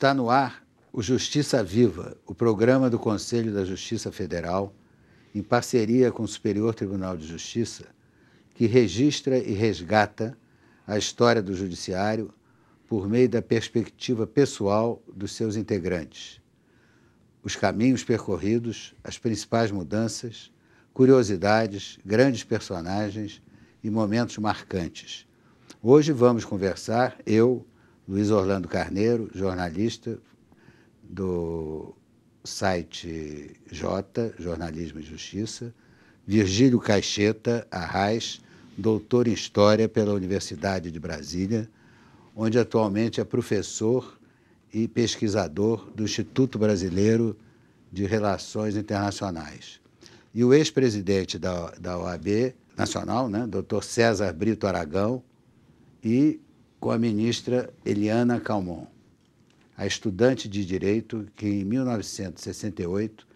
Está no ar o Justiça Viva, o programa do Conselho da Justiça Federal, em parceria com o Superior Tribunal de Justiça, que registra e resgata a história do Judiciário por meio da perspectiva pessoal dos seus integrantes. Os caminhos percorridos, as principais mudanças, curiosidades, grandes personagens e momentos marcantes. Hoje vamos conversar, eu, Luiz Orlando Carneiro, jornalista do site J, Jornalismo e Justiça, Virgílio Caixeta Arraes, doutor em História pela Universidade de Brasília, onde atualmente é professor e pesquisador do Instituto Brasileiro de Relações Internacionais. E o ex-presidente da, da OAB Nacional, né, doutor César Brito Aragão, e com a ministra Eliana Calmon, a estudante de direito que em 1968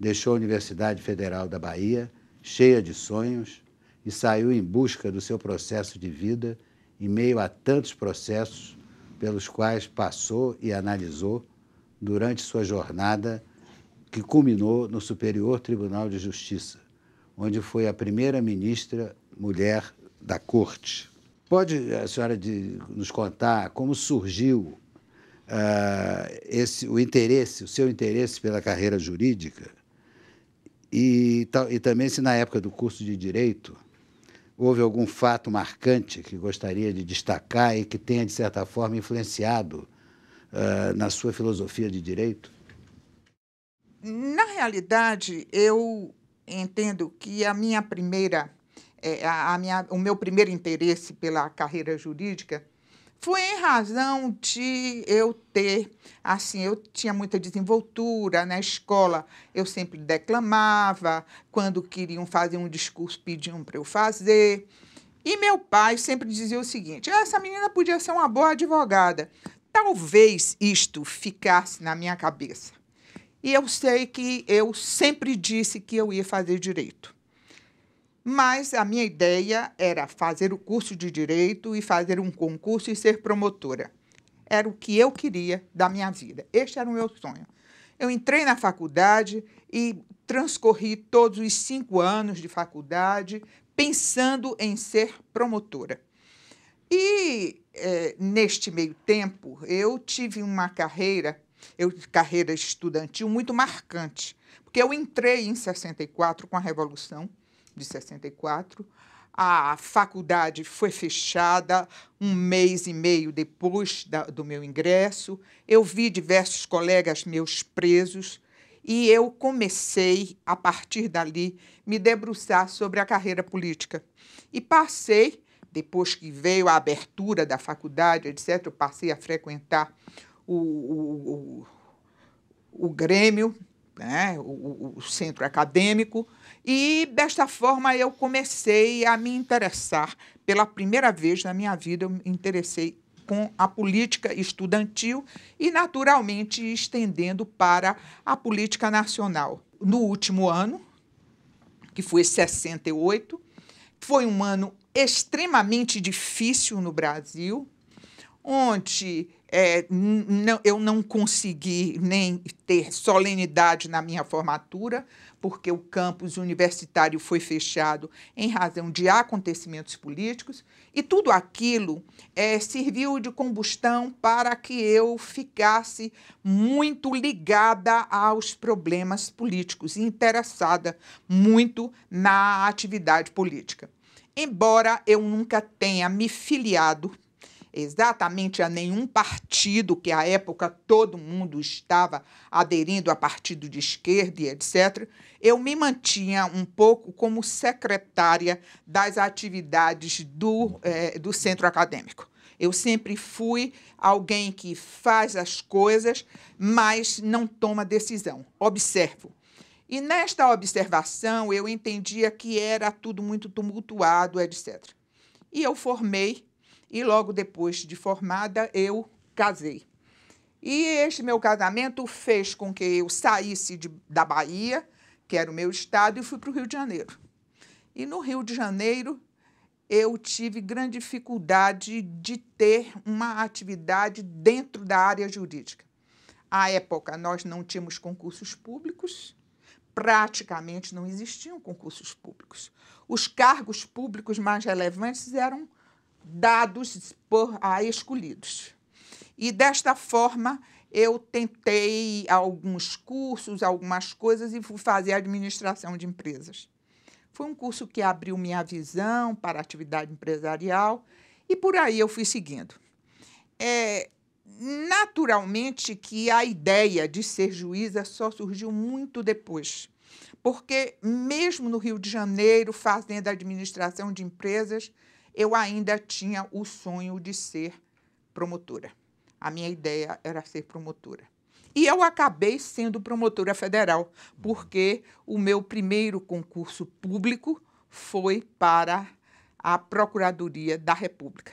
deixou a Universidade Federal da Bahia cheia de sonhos e saiu em busca do seu processo de vida em meio a tantos processos pelos quais passou e analisou durante sua jornada que culminou no Superior Tribunal de Justiça, onde foi a primeira ministra mulher da Corte. Pode a senhora de, nos contar como surgiu uh, esse, o interesse, o seu interesse pela carreira jurídica? E, e também se na época do curso de Direito houve algum fato marcante que gostaria de destacar e que tenha, de certa forma, influenciado uh, na sua filosofia de direito? Na realidade, eu entendo que a minha primeira é, a, minha, o meu primeiro interesse pela carreira jurídica foi em razão de eu ter, assim, eu tinha muita desenvoltura na escola, eu sempre declamava, quando queriam fazer um discurso pediam para eu fazer. E meu pai sempre dizia o seguinte: ah, essa menina podia ser uma boa advogada. Talvez isto ficasse na minha cabeça. E eu sei que eu sempre disse que eu ia fazer direito. Mas a minha ideia era fazer o curso de direito e fazer um concurso e ser promotora. Era o que eu queria da minha vida. Este era o meu sonho. Eu entrei na faculdade e transcorri todos os cinco anos de faculdade pensando em ser promotora. E é, neste meio tempo, eu tive uma carreira, eu, carreira estudantil muito marcante, porque eu entrei em 64 com a Revolução de 64. A faculdade foi fechada um mês e meio depois da, do meu ingresso. Eu vi diversos colegas meus presos e eu comecei, a partir dali, me debruçar sobre a carreira política. E passei, depois que veio a abertura da faculdade, etc., eu passei a frequentar o, o, o, o Grêmio, né, o, o centro acadêmico, e desta forma eu comecei a me interessar. Pela primeira vez na minha vida, eu me interessei com a política estudantil e, naturalmente, estendendo para a política nacional. No último ano, que foi 68, foi um ano extremamente difícil no Brasil, onde é, não, eu não consegui nem ter solenidade na minha formatura, porque o campus universitário foi fechado em razão de acontecimentos políticos, e tudo aquilo é, serviu de combustão para que eu ficasse muito ligada aos problemas políticos e interessada muito na atividade política. Embora eu nunca tenha me filiado exatamente a nenhum partido, que à época todo mundo estava aderindo a partido de esquerda e etc., eu me mantinha um pouco como secretária das atividades do, eh, do centro acadêmico. Eu sempre fui alguém que faz as coisas, mas não toma decisão, observo. E nesta observação eu entendia que era tudo muito tumultuado, etc. E eu formei e logo depois de formada eu casei. E este meu casamento fez com que eu saísse de, da Bahia, que era o meu estado, e fui para o Rio de Janeiro. E no Rio de Janeiro eu tive grande dificuldade de ter uma atividade dentro da área jurídica. À época, nós não tínhamos concursos públicos, praticamente não existiam concursos públicos. Os cargos públicos mais relevantes eram dados por a escolhidos. E desta forma, eu tentei alguns cursos, algumas coisas e fui fazer administração de empresas. Foi um curso que abriu minha visão para a atividade empresarial e por aí eu fui seguindo. É, naturalmente que a ideia de ser juíza só surgiu muito depois, porque mesmo no Rio de Janeiro, fazendo administração de empresas, eu ainda tinha o sonho de ser promotora. A minha ideia era ser promotora. E eu acabei sendo promotora federal, porque o meu primeiro concurso público foi para a Procuradoria da República.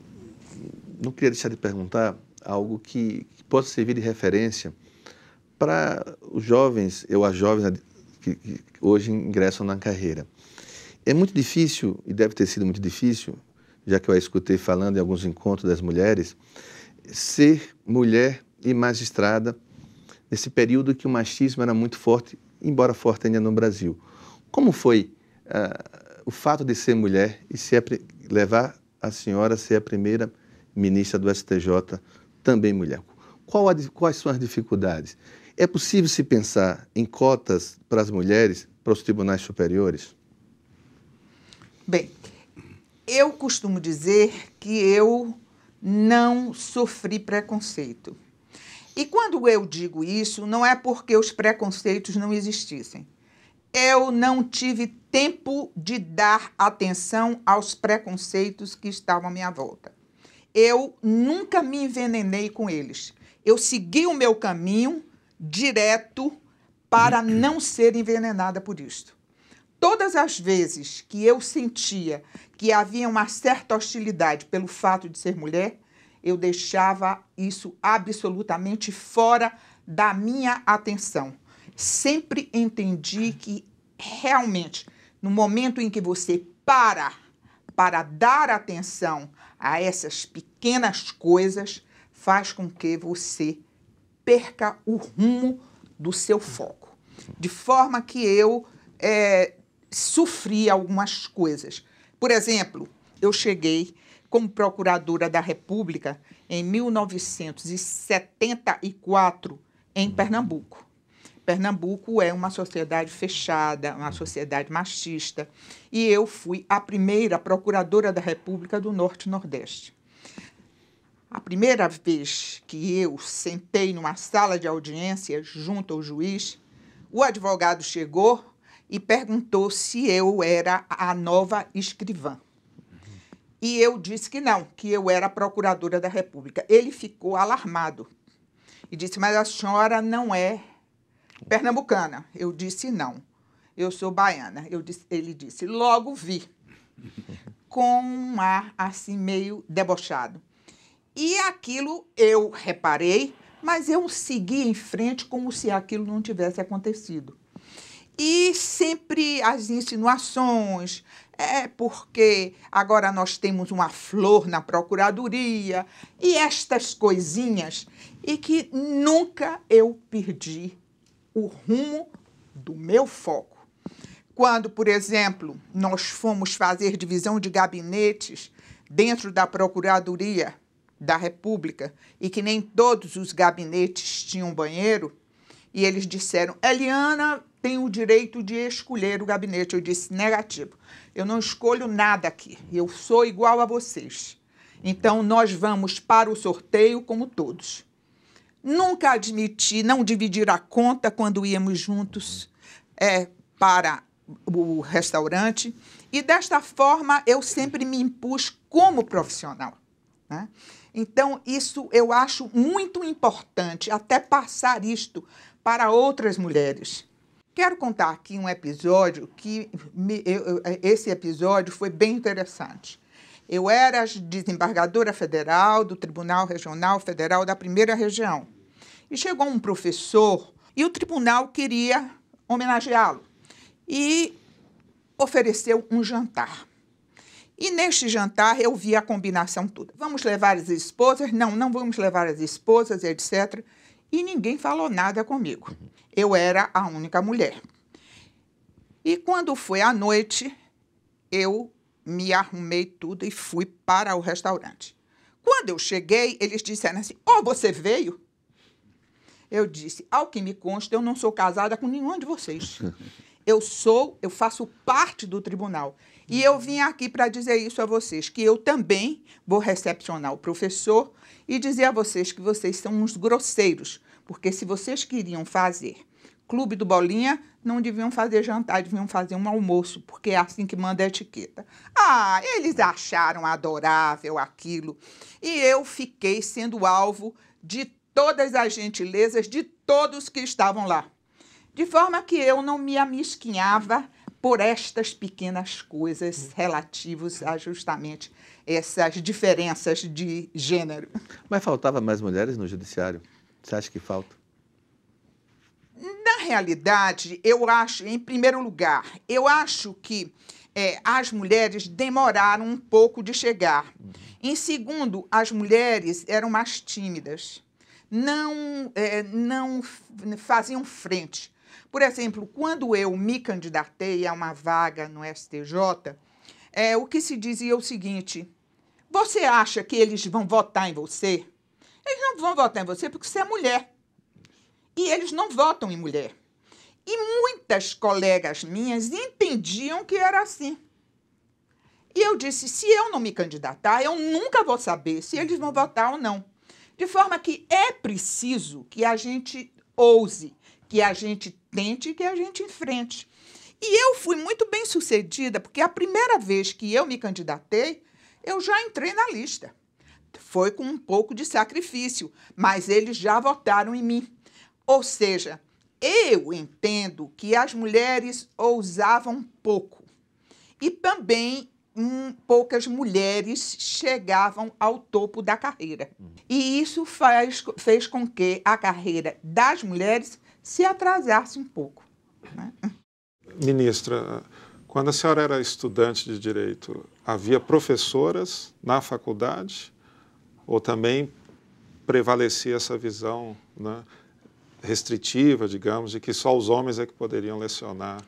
não queria deixar de perguntar algo que, que possa servir de referência para os jovens, eu as jovens que, que hoje ingressam na carreira. É muito difícil, e deve ter sido muito difícil, já que eu a escutei falando em alguns encontros das mulheres, ser mulher e magistrada nesse período que o machismo era muito forte, embora forte ainda no Brasil. Como foi uh, o fato de ser mulher e se levar a senhora a ser a primeira ministra do STJ, também mulher. A, quais são as dificuldades? É possível se pensar em cotas para as mulheres para os tribunais superiores? Bem, eu costumo dizer que eu não sofri preconceito. E quando eu digo isso, não é porque os preconceitos não existissem. Eu não tive tempo de dar atenção aos preconceitos que estavam à minha volta eu nunca me envenenei com eles. Eu segui o meu caminho direto para uhum. não ser envenenada por isto. Todas as vezes que eu sentia que havia uma certa hostilidade pelo fato de ser mulher, eu deixava isso absolutamente fora da minha atenção. Sempre entendi que realmente no momento em que você para para dar atenção a essas pequenas coisas faz com que você perca o rumo do seu foco. De forma que eu é, sofri algumas coisas. Por exemplo, eu cheguei como procuradora da República em 1974 em uhum. Pernambuco. Pernambuco é uma sociedade fechada, uma uhum. sociedade machista, e eu fui a primeira procuradora da República do Norte Nordeste. A primeira vez que eu sentei numa sala de audiência junto ao juiz, o advogado chegou e perguntou se eu era a nova escrivã. E eu disse que não, que eu era procuradora da República. Ele ficou alarmado e disse: Mas a senhora não é pernambucana. Eu disse não. Eu sou baiana. Eu disse, ele disse, logo vi. Com um ar assim meio debochado. E aquilo eu reparei, mas eu segui em frente como se aquilo não tivesse acontecido. E sempre as insinuações, é porque agora nós temos uma flor na procuradoria e estas coisinhas, e que nunca eu perdi o rumo do meu foco. Quando, por exemplo, nós fomos fazer divisão de gabinetes dentro da Procuradoria da República e que nem todos os gabinetes tinham banheiro, e eles disseram: Eliana tem o direito de escolher o gabinete. Eu disse: negativo. Eu não escolho nada aqui. Eu sou igual a vocês. Então, nós vamos para o sorteio como todos. Nunca admiti não dividir a conta quando íamos juntos é, para o restaurante. E desta forma eu sempre me impus como profissional. Né? Então, isso eu acho muito importante, até passar isto para outras mulheres. Quero contar aqui um episódio que me, eu, esse episódio foi bem interessante. Eu era desembargadora federal do Tribunal Regional Federal da Primeira Região. E chegou um professor e o tribunal queria homenageá-lo e ofereceu um jantar. E neste jantar eu vi a combinação toda. Vamos levar as esposas? Não, não vamos levar as esposas, etc. E ninguém falou nada comigo. Eu era a única mulher. E quando foi à noite, eu me arrumei tudo e fui para o restaurante. Quando eu cheguei, eles disseram assim: Oh, você veio? Eu disse: Ao que me consta, eu não sou casada com nenhum de vocês. Eu sou, eu faço parte do tribunal. E eu vim aqui para dizer isso a vocês, que eu também vou recepcionar o professor e dizer a vocês que vocês são uns grosseiros, porque se vocês queriam fazer clube do Bolinha, não deviam fazer jantar, deviam fazer um almoço, porque é assim que manda a etiqueta. Ah, eles acharam adorável aquilo. E eu fiquei sendo alvo de todas as gentilezas de todos que estavam lá. De forma que eu não me amisquinhava por estas pequenas coisas relativas a justamente essas diferenças de gênero. Mas faltava mais mulheres no judiciário? Você acha que falta? Na realidade, eu acho, em primeiro lugar, eu acho que é, as mulheres demoraram um pouco de chegar. Uhum. Em segundo, as mulheres eram mais tímidas, não, é, não faziam frente. Por exemplo, quando eu me candidatei a uma vaga no STJ, é, o que se dizia é o seguinte: você acha que eles vão votar em você? Eles não vão votar em você porque você é mulher e eles não votam em mulher. E muitas colegas minhas entendiam que era assim. E eu disse: se eu não me candidatar, eu nunca vou saber se eles vão votar ou não. De forma que é preciso que a gente ouse, que a gente tente, que a gente enfrente. E eu fui muito bem sucedida, porque a primeira vez que eu me candidatei, eu já entrei na lista. Foi com um pouco de sacrifício, mas eles já votaram em mim. Ou seja, eu entendo que as mulheres ousavam pouco e também hum, poucas mulheres chegavam ao topo da carreira. E isso faz, fez com que a carreira das mulheres se atrasasse um pouco. Né? Ministra, quando a senhora era estudante de direito, havia professoras na faculdade ou também prevalecia essa visão? Né? restritiva, digamos, de que só os homens é que poderiam lecionar.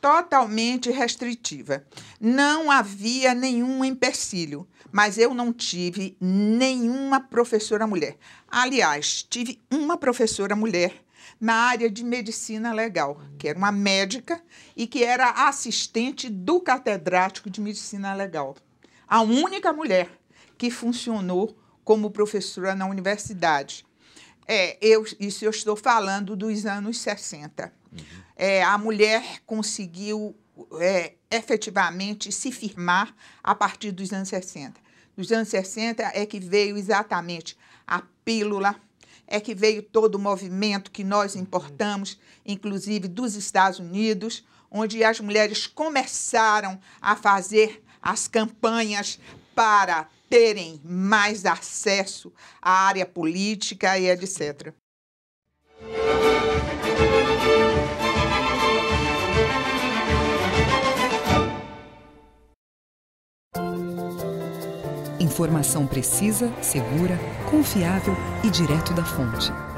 Totalmente restritiva. Não havia nenhum empecilho, mas eu não tive nenhuma professora mulher. Aliás, tive uma professora mulher na área de medicina legal, que era uma médica e que era assistente do catedrático de medicina legal. A única mulher que funcionou como professora na universidade. É, eu, isso eu estou falando dos anos 60. Uhum. É, a mulher conseguiu é, efetivamente se firmar a partir dos anos 60. Dos anos 60 é que veio exatamente a pílula, é que veio todo o movimento que nós uhum. importamos, inclusive dos Estados Unidos, onde as mulheres começaram a fazer as campanhas para terem mais acesso à área política e etc. Informação precisa, segura, confiável e direto da fonte.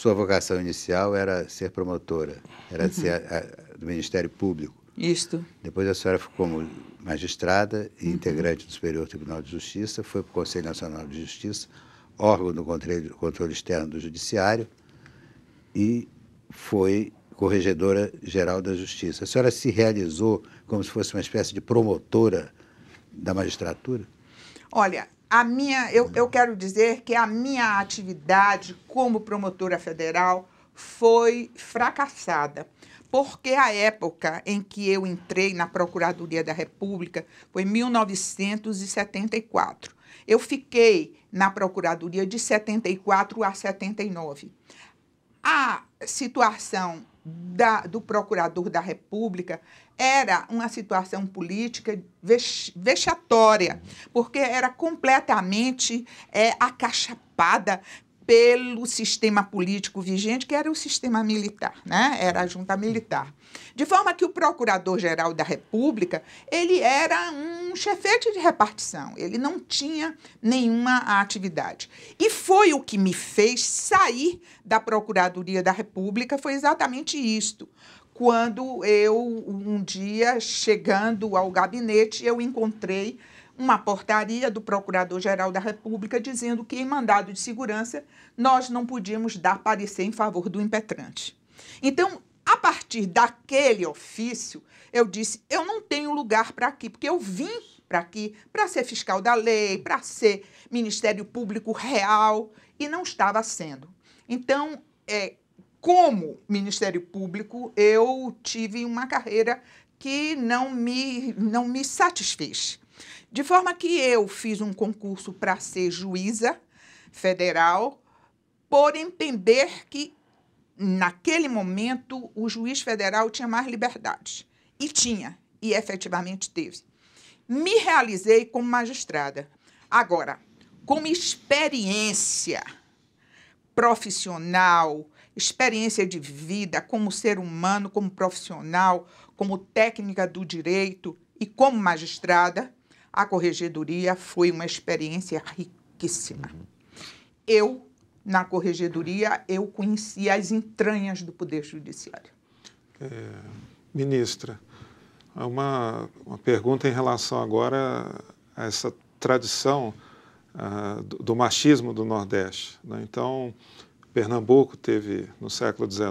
sua vocação inicial era ser promotora, era uhum. ser a, a, do Ministério Público. Isto. Depois a senhora ficou como magistrada e uhum. integrante do Superior Tribunal de Justiça, foi para o Conselho Nacional de Justiça, órgão do controle, controle externo do Judiciário, e foi corregedora geral da Justiça. A senhora se realizou como se fosse uma espécie de promotora da magistratura? Olha, a minha, eu, eu quero dizer que a minha atividade como promotora federal foi fracassada, porque a época em que eu entrei na Procuradoria da República foi 1974. Eu fiquei na Procuradoria de 74 a 79. A situação da, do Procurador da República era uma situação política vexatória, porque era completamente é, acachapada pelo sistema político vigente, que era o sistema militar, né? Era a junta militar. De forma que o procurador-geral da República, ele era um chefete de repartição, ele não tinha nenhuma atividade. E foi o que me fez sair da Procuradoria da República, foi exatamente isto quando eu, um dia, chegando ao gabinete, eu encontrei uma portaria do Procurador-Geral da República dizendo que, em mandado de segurança, nós não podíamos dar parecer em favor do impetrante. Então, a partir daquele ofício, eu disse: eu não tenho lugar para aqui, porque eu vim para aqui para ser fiscal da lei, para ser Ministério Público real, e não estava sendo. Então, é, como Ministério Público, eu tive uma carreira que não me, não me satisfez. De forma que eu fiz um concurso para ser juíza federal, por entender que, naquele momento, o juiz federal tinha mais liberdades. E tinha, e efetivamente teve. Me realizei como magistrada. Agora, como experiência profissional, experiência de vida como ser humano, como profissional, como técnica do direito e como magistrada, a corregedoria foi uma experiência riquíssima. Eu, na corregedoria, eu conheci as entranhas do Poder Judiciário. É, ministra, uma, uma pergunta em relação agora a essa tradição uh, do, do, machismo do Nordeste. Né? Então, Pernambuco teve, no século XIX,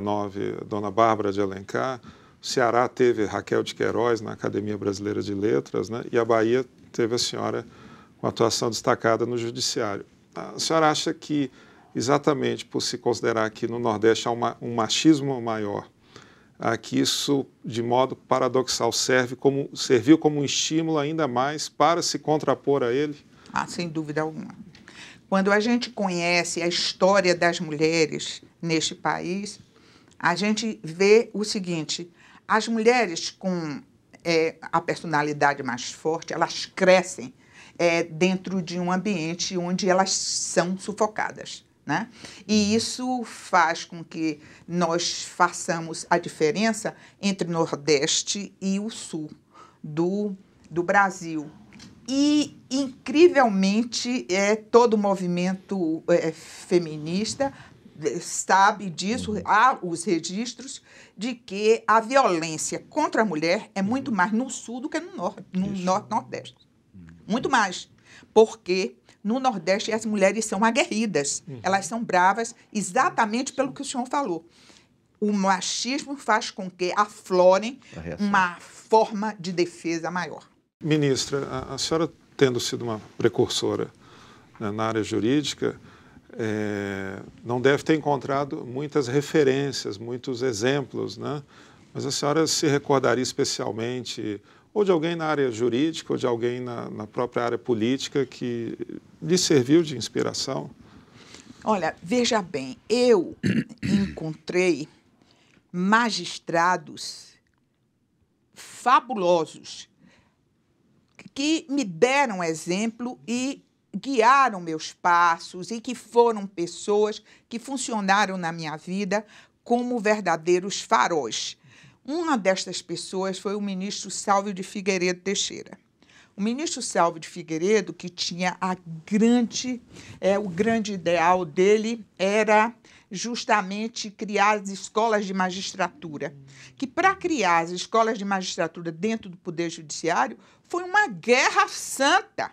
Dona Bárbara de Alencar, o Ceará teve Raquel de Queiroz na Academia Brasileira de Letras, né? e a Bahia teve a senhora com atuação destacada no Judiciário. A senhora acha que, exatamente por se considerar que no Nordeste há uma, um machismo maior, a que isso, de modo paradoxal, serve como, serviu como um estímulo ainda mais para se contrapor a ele? Ah, sem dúvida alguma. Quando a gente conhece a história das mulheres neste país, a gente vê o seguinte: as mulheres com é, a personalidade mais forte, elas crescem é, dentro de um ambiente onde elas são sufocadas. Né? E isso faz com que nós façamos a diferença entre o Nordeste e o Sul do, do Brasil. E, incrivelmente, é, todo o movimento é, feminista é, sabe disso, uhum. há os registros de que a violência contra a mulher é uhum. muito mais no sul do que no norte, no norte nordeste. Uhum. Muito mais. Porque no Nordeste as mulheres são aguerridas, elas são bravas, exatamente pelo que o senhor falou. O machismo faz com que aflorem uma forma de defesa maior. Ministra, a, a senhora tendo sido uma precursora né, na área jurídica, é, não deve ter encontrado muitas referências, muitos exemplos, né? Mas a senhora se recordaria especialmente ou de alguém na área jurídica ou de alguém na, na própria área política que lhe serviu de inspiração? Olha, veja bem, eu encontrei magistrados fabulosos que me deram exemplo e guiaram meus passos e que foram pessoas que funcionaram na minha vida como verdadeiros faróis. Uma destas pessoas foi o ministro Salvio de Figueiredo Teixeira. O ministro Salvio de Figueiredo, que tinha a grande, é, o grande ideal dele era justamente criar as escolas de magistratura. Que para criar as escolas de magistratura dentro do Poder Judiciário, foi uma guerra santa,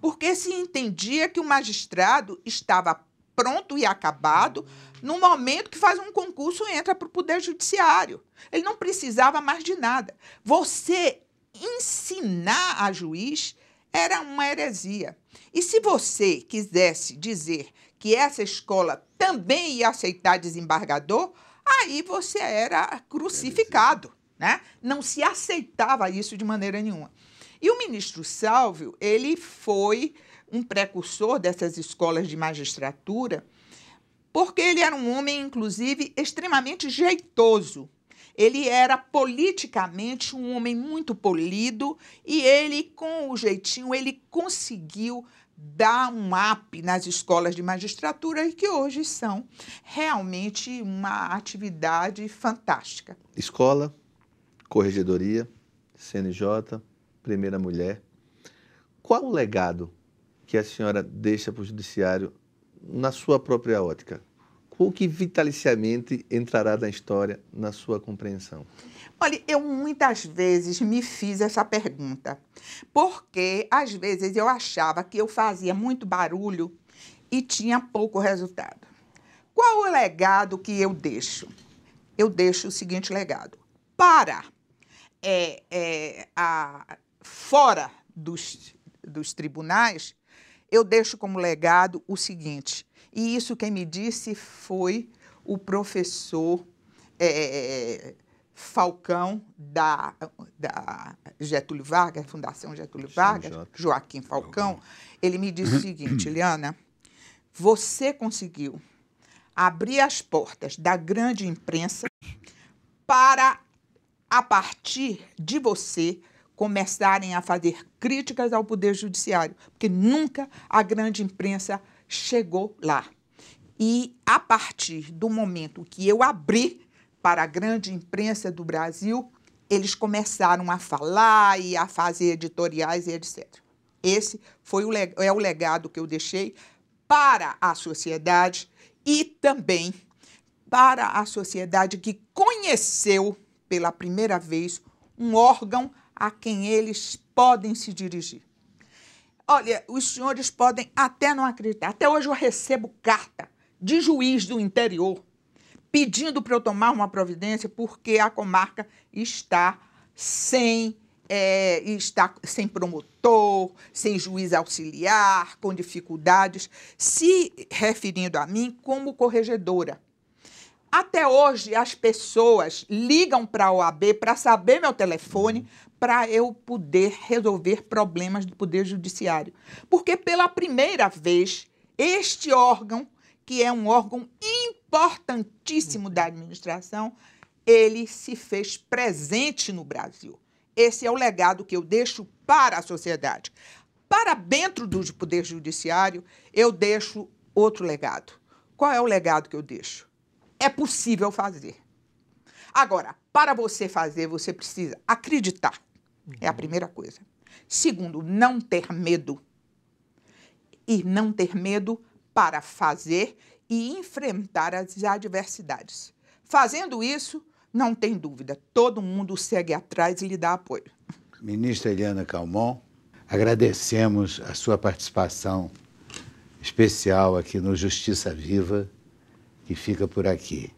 porque se entendia que o magistrado estava pronto e acabado no momento que faz um concurso e entra para o Poder Judiciário. Ele não precisava mais de nada. Você ensinar a juiz era uma heresia. E se você quisesse dizer que essa escola também ia aceitar desembargador, aí você era crucificado, né? Não se aceitava isso de maneira nenhuma. E o ministro Salvio, ele foi um precursor dessas escolas de magistratura, porque ele era um homem, inclusive, extremamente jeitoso. Ele era politicamente um homem muito polido e ele, com o jeitinho, ele conseguiu dar um up nas escolas de magistratura e que hoje são realmente uma atividade fantástica. Escola, corregedoria, CNJ, primeira mulher. Qual o legado que a senhora deixa para o judiciário na sua própria ótica? O que vitaliciamente entrará na história na sua compreensão? Olha, eu muitas vezes me fiz essa pergunta, porque às vezes eu achava que eu fazia muito barulho e tinha pouco resultado. Qual o legado que eu deixo? Eu deixo o seguinte legado: para é, é, a fora dos, dos tribunais, eu deixo como legado o seguinte, e isso quem me disse foi o professor é, Falcão da, da, Getúlio Vargas, Fundação Getúlio Vargas, Joaquim Falcão, ele me disse o seguinte, Liana você conseguiu abrir as portas da grande imprensa para, a partir de você, começarem a fazer críticas ao Poder Judiciário, porque nunca a grande imprensa chegou lá. E a partir do momento que eu abri para a grande imprensa do Brasil, eles começaram a falar e a fazer editoriais e etc. Esse foi o, é o legado que eu deixei para a sociedade e também para a sociedade que conheceu pela primeira vez um órgão a quem eles podem se dirigir. Olha, os senhores podem até não acreditar. Até hoje eu recebo carta de juiz do interior pedindo para eu tomar uma providência porque a comarca está sem é, está sem promotor, sem juiz auxiliar, com dificuldades, se referindo a mim como corregedora. Até hoje, as pessoas ligam para a OAB para saber meu telefone, para eu poder resolver problemas do Poder Judiciário. Porque pela primeira vez, este órgão, que é um órgão importantíssimo da administração, ele se fez presente no Brasil. Esse é o legado que eu deixo para a sociedade. Para dentro do Poder Judiciário, eu deixo outro legado. Qual é o legado que eu deixo? É possível fazer. Agora, para você fazer, você precisa acreditar. É a primeira coisa. Segundo, não ter medo. E não ter medo para fazer e enfrentar as adversidades. Fazendo isso, não tem dúvida, todo mundo segue atrás e lhe dá apoio. Ministra Eliana Calmon, agradecemos a sua participação especial aqui no Justiça Viva, que fica por aqui.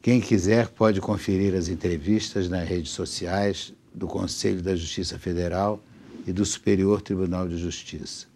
Quem quiser pode conferir as entrevistas nas redes sociais do Conselho da Justiça Federal e do Superior Tribunal de Justiça.